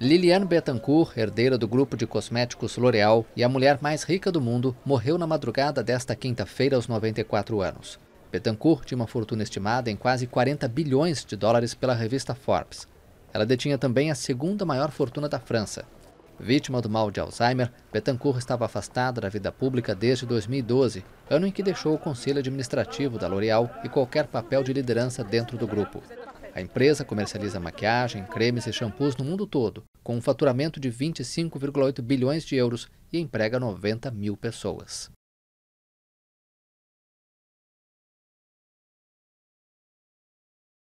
Liliane Bettencourt, herdeira do grupo de cosméticos L'Oréal e a mulher mais rica do mundo, morreu na madrugada desta quinta-feira aos 94 anos. Bettencourt tinha uma fortuna estimada em quase 40 bilhões de dólares pela revista Forbes. Ela detinha também a segunda maior fortuna da França. Vítima do mal de Alzheimer, Betancourt estava afastada da vida pública desde 2012, ano em que deixou o conselho administrativo da L'Oréal e qualquer papel de liderança dentro do grupo. A empresa comercializa maquiagem, cremes e shampoos no mundo todo, com um faturamento de 25,8 bilhões de euros e emprega 90 mil pessoas.